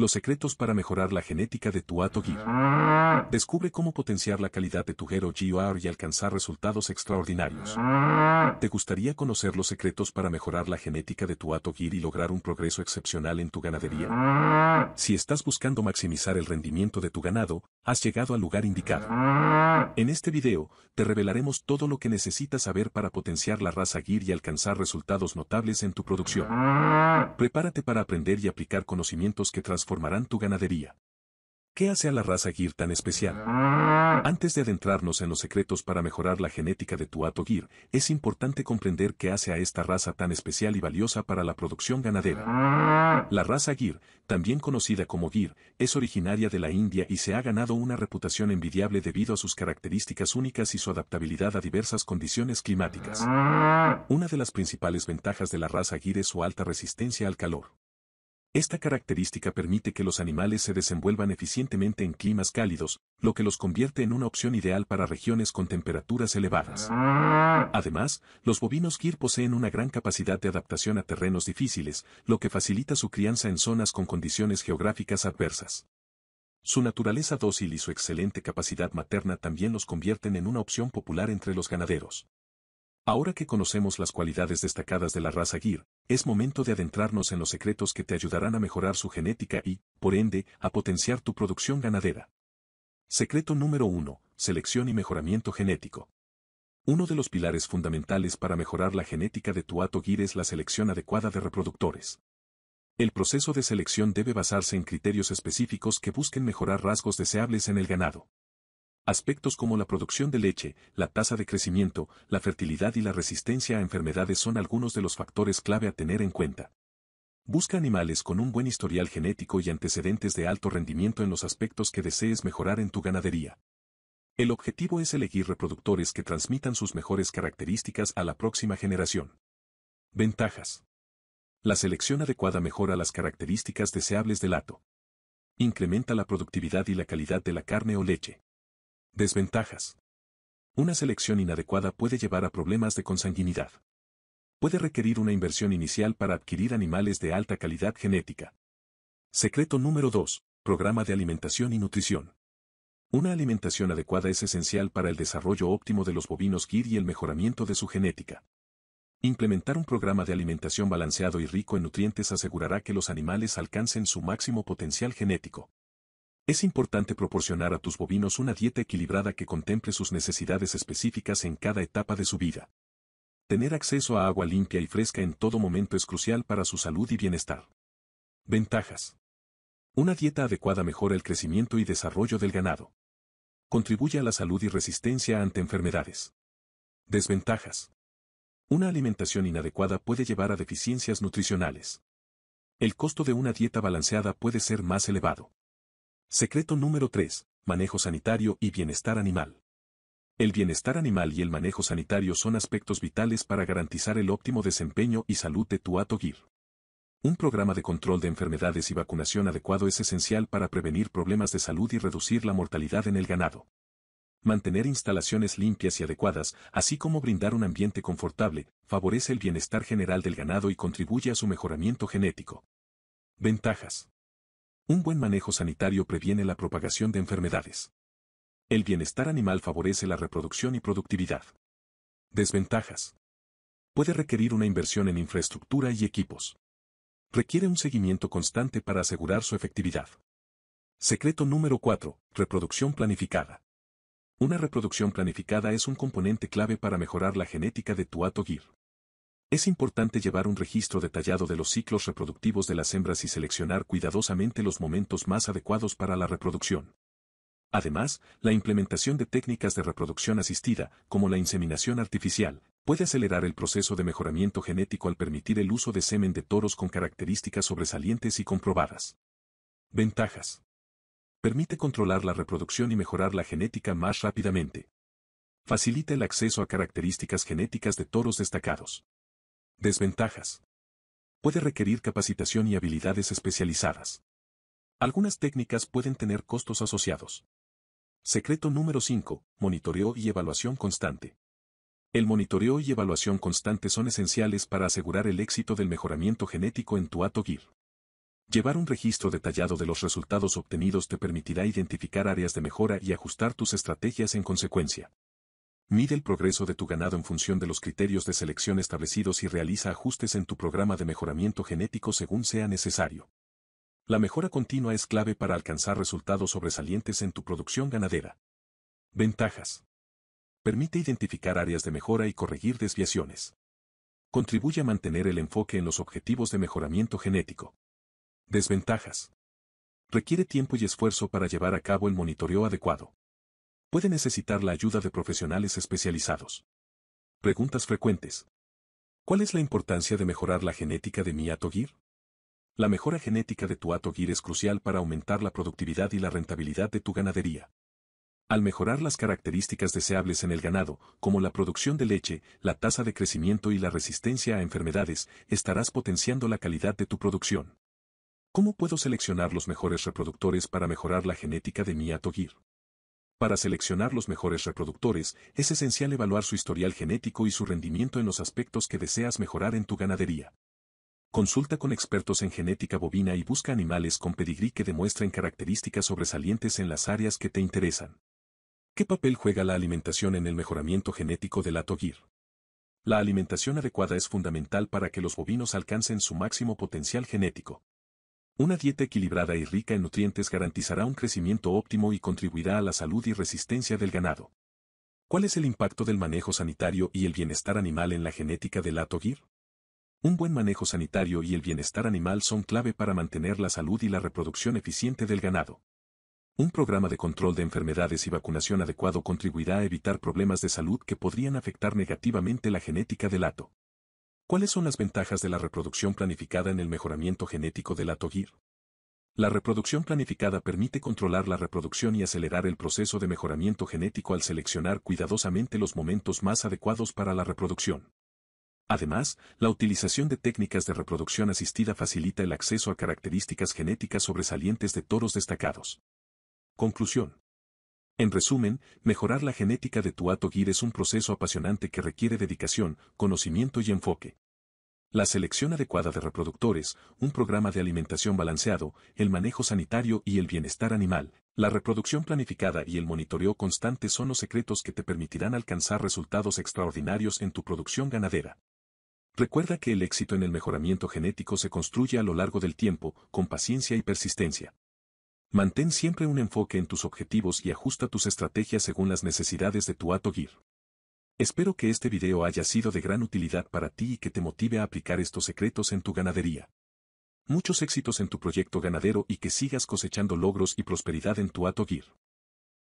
Los secretos para mejorar la genética de tu Ato Descubre cómo potenciar la calidad de tu Gero y alcanzar resultados extraordinarios. ¿Te gustaría conocer los secretos para mejorar la genética de tu Ato y lograr un progreso excepcional en tu ganadería? Si estás buscando maximizar el rendimiento de tu ganado, has llegado al lugar indicado. En este video, te revelaremos todo lo que necesitas saber para potenciar la raza Gear y alcanzar resultados notables en tu producción. Prepárate para aprender y aplicar conocimientos que transforman formarán tu ganadería. ¿Qué hace a la raza Gir tan especial? Antes de adentrarnos en los secretos para mejorar la genética de tu hato Gir, es importante comprender qué hace a esta raza tan especial y valiosa para la producción ganadera. La raza Gir, también conocida como Gir, es originaria de la India y se ha ganado una reputación envidiable debido a sus características únicas y su adaptabilidad a diversas condiciones climáticas. Una de las principales ventajas de la raza Gir es su alta resistencia al calor. Esta característica permite que los animales se desenvuelvan eficientemente en climas cálidos, lo que los convierte en una opción ideal para regiones con temperaturas elevadas. Además, los bovinos Gir poseen una gran capacidad de adaptación a terrenos difíciles, lo que facilita su crianza en zonas con condiciones geográficas adversas. Su naturaleza dócil y su excelente capacidad materna también los convierten en una opción popular entre los ganaderos. Ahora que conocemos las cualidades destacadas de la raza Gir, es momento de adentrarnos en los secretos que te ayudarán a mejorar su genética y, por ende, a potenciar tu producción ganadera. Secreto número 1. Selección y mejoramiento genético. Uno de los pilares fundamentales para mejorar la genética de tu ato Gir es la selección adecuada de reproductores. El proceso de selección debe basarse en criterios específicos que busquen mejorar rasgos deseables en el ganado. Aspectos como la producción de leche, la tasa de crecimiento, la fertilidad y la resistencia a enfermedades son algunos de los factores clave a tener en cuenta. Busca animales con un buen historial genético y antecedentes de alto rendimiento en los aspectos que desees mejorar en tu ganadería. El objetivo es elegir reproductores que transmitan sus mejores características a la próxima generación. Ventajas. La selección adecuada mejora las características deseables del hato. Incrementa la productividad y la calidad de la carne o leche. Desventajas. Una selección inadecuada puede llevar a problemas de consanguinidad. Puede requerir una inversión inicial para adquirir animales de alta calidad genética. Secreto número 2. Programa de alimentación y nutrición. Una alimentación adecuada es esencial para el desarrollo óptimo de los bovinos GIR y el mejoramiento de su genética. Implementar un programa de alimentación balanceado y rico en nutrientes asegurará que los animales alcancen su máximo potencial genético. Es importante proporcionar a tus bovinos una dieta equilibrada que contemple sus necesidades específicas en cada etapa de su vida. Tener acceso a agua limpia y fresca en todo momento es crucial para su salud y bienestar. Ventajas. Una dieta adecuada mejora el crecimiento y desarrollo del ganado. Contribuye a la salud y resistencia ante enfermedades. Desventajas. Una alimentación inadecuada puede llevar a deficiencias nutricionales. El costo de una dieta balanceada puede ser más elevado. Secreto número 3. Manejo sanitario y bienestar animal. El bienestar animal y el manejo sanitario son aspectos vitales para garantizar el óptimo desempeño y salud de tu ato Un programa de control de enfermedades y vacunación adecuado es esencial para prevenir problemas de salud y reducir la mortalidad en el ganado. Mantener instalaciones limpias y adecuadas, así como brindar un ambiente confortable, favorece el bienestar general del ganado y contribuye a su mejoramiento genético. Ventajas. Un buen manejo sanitario previene la propagación de enfermedades. El bienestar animal favorece la reproducción y productividad. Desventajas. Puede requerir una inversión en infraestructura y equipos. Requiere un seguimiento constante para asegurar su efectividad. Secreto número 4. Reproducción planificada. Una reproducción planificada es un componente clave para mejorar la genética de tu ato es importante llevar un registro detallado de los ciclos reproductivos de las hembras y seleccionar cuidadosamente los momentos más adecuados para la reproducción. Además, la implementación de técnicas de reproducción asistida, como la inseminación artificial, puede acelerar el proceso de mejoramiento genético al permitir el uso de semen de toros con características sobresalientes y comprobadas. Ventajas. Permite controlar la reproducción y mejorar la genética más rápidamente. Facilita el acceso a características genéticas de toros destacados. Desventajas. Puede requerir capacitación y habilidades especializadas. Algunas técnicas pueden tener costos asociados. Secreto número 5. Monitoreo y evaluación constante. El monitoreo y evaluación constante son esenciales para asegurar el éxito del mejoramiento genético en tu atogir. Llevar un registro detallado de los resultados obtenidos te permitirá identificar áreas de mejora y ajustar tus estrategias en consecuencia. Mide el progreso de tu ganado en función de los criterios de selección establecidos y realiza ajustes en tu programa de mejoramiento genético según sea necesario. La mejora continua es clave para alcanzar resultados sobresalientes en tu producción ganadera. Ventajas. Permite identificar áreas de mejora y corregir desviaciones. Contribuye a mantener el enfoque en los objetivos de mejoramiento genético. Desventajas. Requiere tiempo y esfuerzo para llevar a cabo el monitoreo adecuado puede necesitar la ayuda de profesionales especializados. Preguntas frecuentes. ¿Cuál es la importancia de mejorar la genética de mi atogir? La mejora genética de tu atogir es crucial para aumentar la productividad y la rentabilidad de tu ganadería. Al mejorar las características deseables en el ganado, como la producción de leche, la tasa de crecimiento y la resistencia a enfermedades, estarás potenciando la calidad de tu producción. ¿Cómo puedo seleccionar los mejores reproductores para mejorar la genética de mi atogir? Para seleccionar los mejores reproductores, es esencial evaluar su historial genético y su rendimiento en los aspectos que deseas mejorar en tu ganadería. Consulta con expertos en genética bovina y busca animales con pedigrí que demuestren características sobresalientes en las áreas que te interesan. ¿Qué papel juega la alimentación en el mejoramiento genético del atogir? La alimentación adecuada es fundamental para que los bovinos alcancen su máximo potencial genético. Una dieta equilibrada y rica en nutrientes garantizará un crecimiento óptimo y contribuirá a la salud y resistencia del ganado. ¿Cuál es el impacto del manejo sanitario y el bienestar animal en la genética del atogir? Un buen manejo sanitario y el bienestar animal son clave para mantener la salud y la reproducción eficiente del ganado. Un programa de control de enfermedades y vacunación adecuado contribuirá a evitar problemas de salud que podrían afectar negativamente la genética del ato. ¿Cuáles son las ventajas de la reproducción planificada en el mejoramiento genético del atogir? La reproducción planificada permite controlar la reproducción y acelerar el proceso de mejoramiento genético al seleccionar cuidadosamente los momentos más adecuados para la reproducción. Además, la utilización de técnicas de reproducción asistida facilita el acceso a características genéticas sobresalientes de toros destacados. Conclusión. En resumen, mejorar la genética de tu ato es un proceso apasionante que requiere dedicación, conocimiento y enfoque. La selección adecuada de reproductores, un programa de alimentación balanceado, el manejo sanitario y el bienestar animal, la reproducción planificada y el monitoreo constante son los secretos que te permitirán alcanzar resultados extraordinarios en tu producción ganadera. Recuerda que el éxito en el mejoramiento genético se construye a lo largo del tiempo, con paciencia y persistencia. Mantén siempre un enfoque en tus objetivos y ajusta tus estrategias según las necesidades de tu Atogir. Espero que este video haya sido de gran utilidad para ti y que te motive a aplicar estos secretos en tu ganadería. Muchos éxitos en tu proyecto ganadero y que sigas cosechando logros y prosperidad en tu Atogir.